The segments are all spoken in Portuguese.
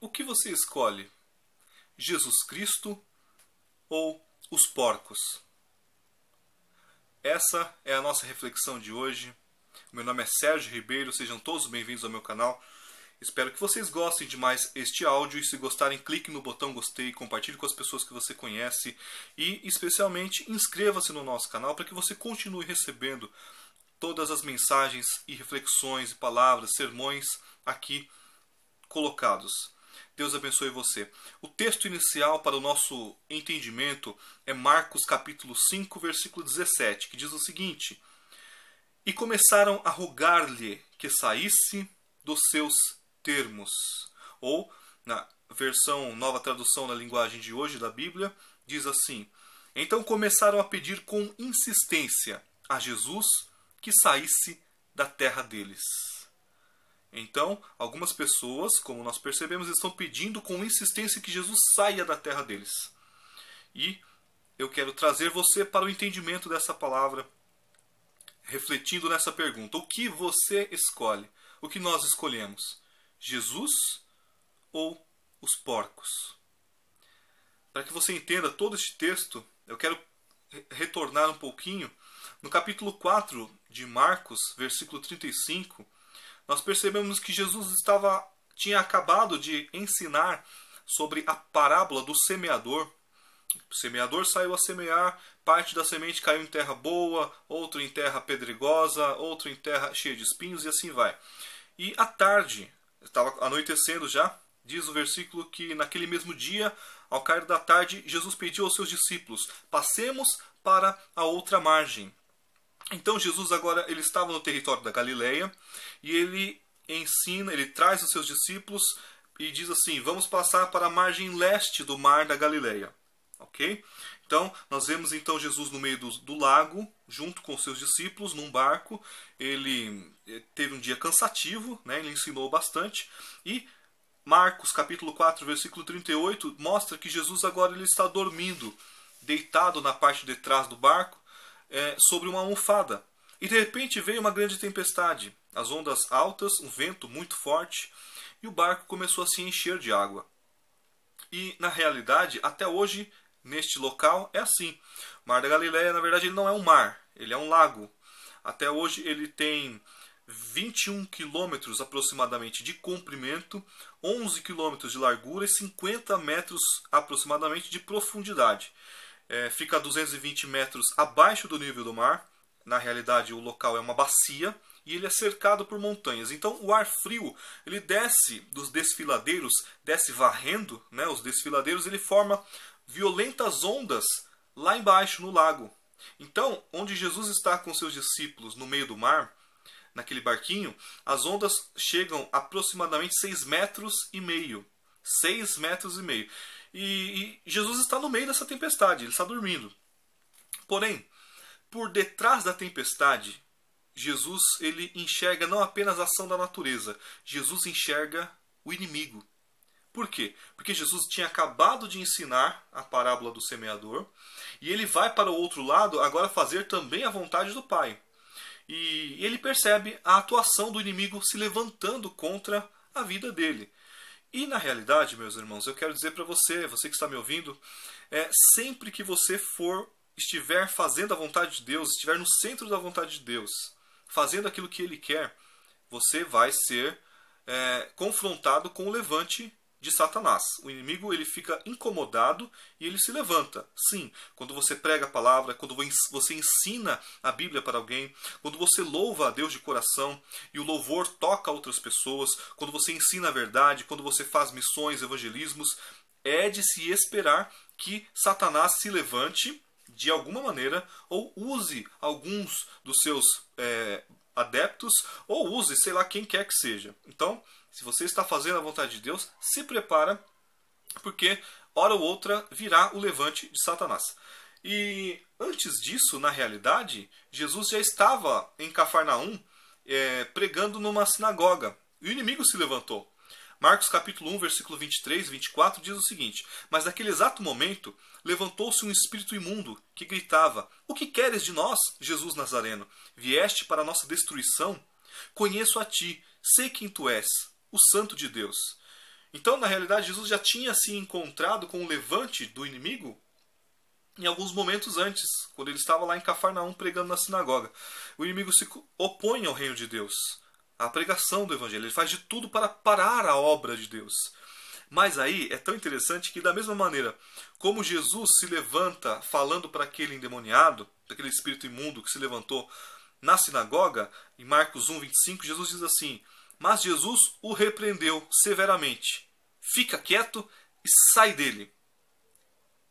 o que você escolhe? Jesus Cristo ou os porcos? Essa é a nossa reflexão de hoje. Meu nome é Sérgio Ribeiro, sejam todos bem-vindos ao meu canal. Espero que vocês gostem de mais este áudio e se gostarem, clique no botão gostei, compartilhe com as pessoas que você conhece e especialmente inscreva-se no nosso canal para que você continue recebendo todas as mensagens e reflexões e palavras, sermões aqui colocados. Deus abençoe você. O texto inicial para o nosso entendimento é Marcos capítulo 5, versículo 17, que diz o seguinte: E começaram a rogar-lhe que saísse dos seus termos. Ou na versão Nova Tradução na linguagem de hoje da Bíblia, diz assim: Então começaram a pedir com insistência a Jesus que saísse da terra deles. Então, algumas pessoas, como nós percebemos, estão pedindo com insistência que Jesus saia da terra deles. E eu quero trazer você para o entendimento dessa palavra, refletindo nessa pergunta: o que você escolhe? O que nós escolhemos? Jesus ou os porcos? Para que você entenda todo este texto, eu quero retornar um pouquinho no capítulo 4 de Marcos, versículo 35 nós percebemos que Jesus estava tinha acabado de ensinar sobre a parábola do semeador. O semeador saiu a semear, parte da semente caiu em terra boa, outra em terra pedregosa, outra em terra cheia de espinhos e assim vai. E à tarde, estava anoitecendo já, diz o versículo que naquele mesmo dia, ao cair da tarde, Jesus pediu aos seus discípulos: "Passemos para a outra margem". Então Jesus agora ele estava no território da Galileia e ele ensina, ele traz os seus discípulos e diz assim: "Vamos passar para a margem leste do mar da Galileia". OK? Então, nós vemos então Jesus no meio do, do, lago, junto com seus discípulos, num barco. Ele eh, teve um dia cansativo, né? ele ensinou bastante. E Marcos, capítulo 4, versículo 38, mostra que Jesus agora ele está dormindo, deitado na parte de trás do barco, é, sobre uma almofada. E de repente veio uma grande tempestade, as ondas altas, um vento muito forte, e o barco começou a se encher de água. E na realidade, até hoje, neste local é assim. O Mar da Galileia, na verdade, não é um mar, ele é um lago. Até hoje ele tem 21 quilômetros aproximadamente de comprimento, 11 quilômetros de largura e 50 metros aproximadamente de profundidade é, fica a 220 metros abaixo do nível do mar. Na realidade, o local é uma bacia e ele é cercado por montanhas. Então, o ar frio ele desce dos desfiladeiros, desce varrendo, né? Os desfiladeiros ele forma violentas ondas lá embaixo no lago. Então, onde Jesus está com seus discípulos no meio do mar, naquele barquinho, as ondas chegam aproximadamente 6 metros e meio. 6 metros e meio. E, e Jesus está no meio dessa tempestade, ele está dormindo. Porém, por detrás da tempestade, Jesus ele enxerga não apenas a ação da natureza, Jesus enxerga o inimigo. Por quê? Porque Jesus tinha acabado de ensinar a parábola do semeador e ele vai para o outro lado agora fazer também a vontade do Pai. E ele percebe a atuação do inimigo se levantando contra a vida dele. E na realidade, meus irmãos, eu quero dizer para você, você que está me ouvindo, é sempre que você for estiver fazendo a vontade de Deus, estiver no centro da vontade de Deus, fazendo aquilo que Ele quer, você vai ser é, confrontado com o levante de Satanás. O inimigo ele fica incomodado e ele se levanta. Sim, quando você prega a palavra, quando você ensina a Bíblia para alguém, quando você louva a Deus de coração e o louvor toca outras pessoas, quando você ensina a verdade, quando você faz missões, evangelismos, é de se esperar que Satanás se levante de alguma maneira ou use alguns dos seus é, adeptos ou use, sei lá, quem quer que seja. Então, se você está fazendo a vontade de Deus, se prepara, porque hora ou outra virá o levante de Satanás. E antes disso, na realidade, Jesus já estava em Cafarnaum é, pregando numa sinagoga. E o inimigo se levantou. Marcos capítulo 1, versículo 23 e 24 diz o seguinte: Mas naquele exato momento levantou-se um espírito imundo que gritava: O que queres de nós, Jesus Nazareno? Vieste para a nossa destruição? Conheço a ti, sei quem tu és, o Santo de Deus. Então, na realidade, Jesus já tinha se encontrado com o levante do inimigo em alguns momentos antes, quando ele estava lá em Cafarnaum pregando na sinagoga. O inimigo se opõe ao reino de Deus a pregação do evangelho, ele faz de tudo para parar a obra de Deus. Mas aí é tão interessante que, da mesma maneira como Jesus se levanta falando para aquele endemoniado, aquele espírito imundo que se levantou na sinagoga, em Marcos 1, 25, Jesus diz assim: Mas Jesus o repreendeu severamente. Fica quieto e sai dele.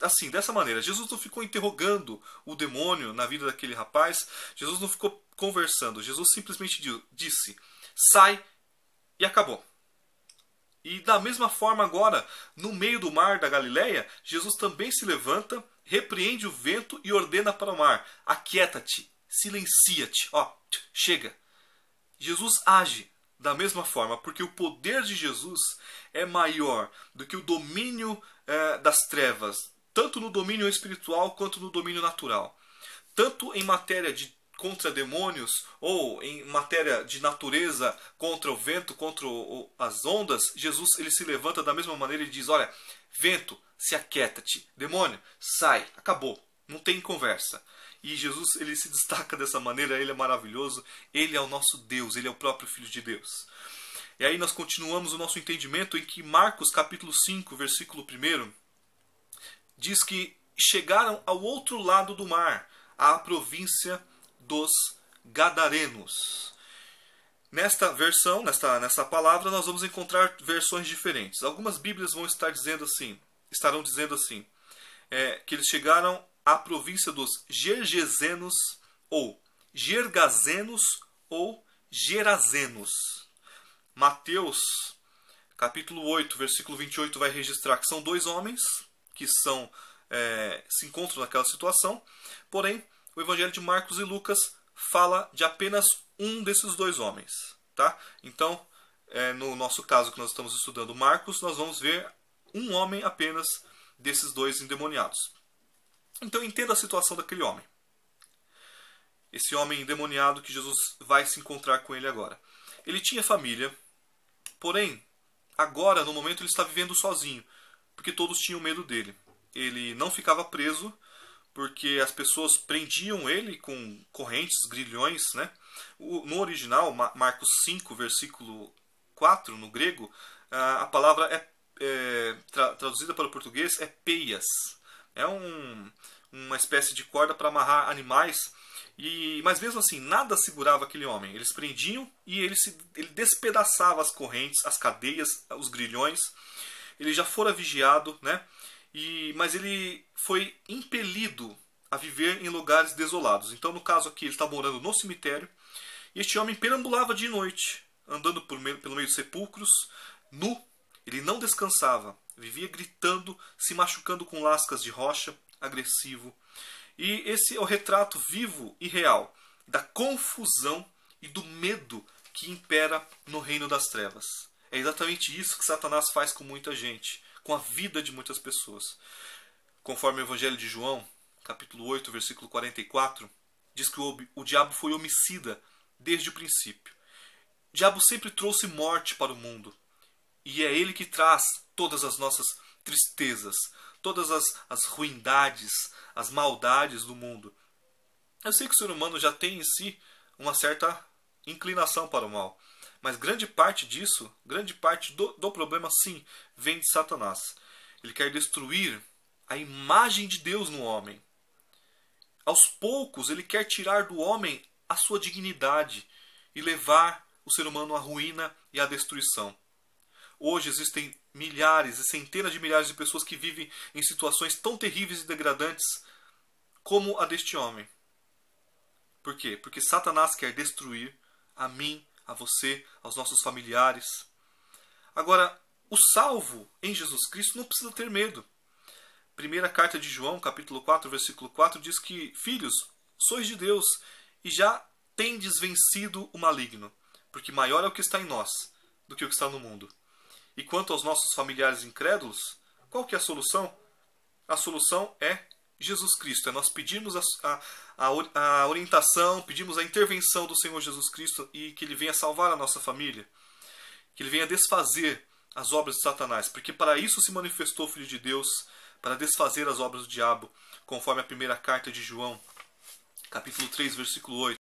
Assim, dessa maneira, Jesus não ficou interrogando o demônio na vida daquele rapaz, Jesus não ficou conversando, Jesus simplesmente disse: sai e acabou. E da mesma forma agora, no meio do mar da Galileia, Jesus também se levanta, repreende o vento e ordena para o mar: "Aquieta-te, silencia-te". Ó, chega. Jesus age da mesma forma, porque o poder de Jesus é maior do que o domínio eh, das trevas, tanto no domínio espiritual quanto no domínio natural. Tanto em matéria de contra demônios, ou em matéria de natureza, contra o vento, contra o, as ondas, Jesus ele se levanta da mesma maneira e diz: Olha, vento, se aquieta-te, demônio, sai, acabou, não tem conversa. E Jesus ele se destaca dessa maneira, ele é maravilhoso, ele é o nosso Deus, ele é o próprio Filho de Deus. E aí nós continuamos o nosso entendimento em que Marcos capítulo 5, versículo 1, diz que chegaram ao outro lado do mar, à província dos Gadarenos. Nesta versão, nesta, nesta palavra, nós vamos encontrar versões diferentes. Algumas Bíblias vão estar dizendo assim, estarão dizendo assim, é, que eles chegaram à província dos Gergesenos ou Gergazenos ou Gerazenos. Mateus, capítulo 8, versículo 28, vai registrar que são dois homens que são é, se encontram naquela situação, porém o Evangelho de Marcos e Lucas fala de apenas um desses dois homens. Tá? Então, é, no nosso caso que nós estamos estudando Marcos, nós vamos ver um homem apenas desses dois endemoniados. Então entenda a situação daquele homem. Esse homem endemoniado que Jesus vai se encontrar com ele agora. Ele tinha família, porém, agora no momento ele está vivendo sozinho, porque todos tinham medo dele. Ele não ficava preso, porque as pessoas prendiam ele com correntes, grilhões, né? no original, Marcos 5, versículo 4, no grego, a palavra é, é traduzida para o português é peias. É um, uma espécie de corda para amarrar animais. E, mas mesmo assim, nada segurava aquele homem. Eles prendiam e ele, se, ele despedaçava as correntes, as cadeias, os grilhões. Ele já fora vigiado, né? E, mas ele foi impelido a viver em lugares desolados. Então, no caso aqui, ele está morando no cemitério. E este homem perambulava de noite, andando por meio, pelo meio de sepulcros, nu. Ele não descansava, vivia gritando, se machucando com lascas de rocha, agressivo. E esse é o retrato vivo e real da confusão e do medo que impera no reino das trevas. É exatamente isso que Satanás faz com muita gente com a vida de muitas pessoas. Conforme o Evangelho de João, capítulo 8, versículo 44, diz que o, o diabo foi homicida desde o princípio. O diabo sempre trouxe morte para o mundo. E é ele que traz todas as nossas tristezas, todas as, as ruindades, as maldades do mundo. Eu sei que o ser humano já tem em si uma certa inclinação para o mal. Mas grande parte disso, grande parte do, do problema, sim, vem de Satanás. Ele quer destruir a imagem de Deus no homem. Aos poucos, ele quer tirar do homem a sua dignidade e levar o ser humano à ruína e à destruição. Hoje existem milhares e centenas de milhares de pessoas que vivem em situações tão terríveis e degradantes como a deste homem. Por quê? Porque Satanás quer destruir a mim a você, aos nossos familiares. Agora, o salvo em Jesus Cristo não precisa ter medo. Primeira carta de João, capítulo 4, versículo 4, diz que, filhos, sois de Deus e já tendes vencido o maligno, porque maior é o que está em nós do que o que está no mundo. E quanto aos nossos familiares incrédulos, qual que é a solução? A solução é Jesus Cristo, é nós pedimos a, a, a orientação, pedimos a intervenção do Senhor Jesus Cristo e que ele venha salvar a nossa família, que ele venha desfazer as obras de Satanás, porque para isso se manifestou o Filho de Deus, para desfazer as obras do diabo, conforme a primeira carta de João, capítulo 3, versículo 8.